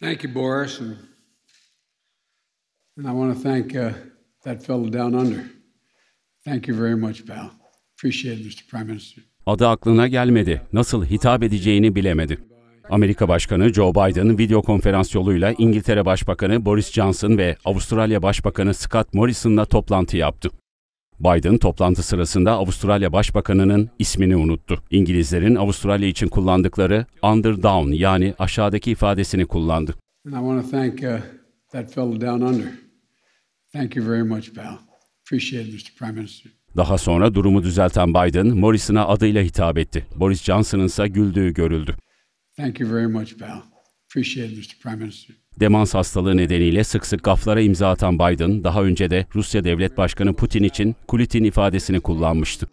Thank you, Boris. And, and I want to thank uh, that fellow down under. Thank you very much, pal. Appreciate it, Mr. Prime Minister. Adı aklına gelmedi. Nasıl hitap edeceğini bilemedi. Amerika Başkanı Joe Biden video konferans yoluyla İngiltere Başbakanı Boris Johnson ve Avustralya Başbakanı Scott Morrison'la toplantı yaptı. Biden toplantı sırasında Avustralya Başbakanı'nın ismini unuttu. İngilizlerin Avustralya için kullandıkları underdown yani aşağıdaki ifadesini kullandı. Uh, Daha sonra durumu düzelten Biden, Morrison'a adıyla hitap etti. Boris Johnson'ın ise güldüğü görüldü. Thank you very much, pal. Demans hastalığı nedeniyle sık sık gaflara imza atan Biden, daha önce de Rusya Devlet Başkanı Putin için Kulitin ifadesini kullanmıştı.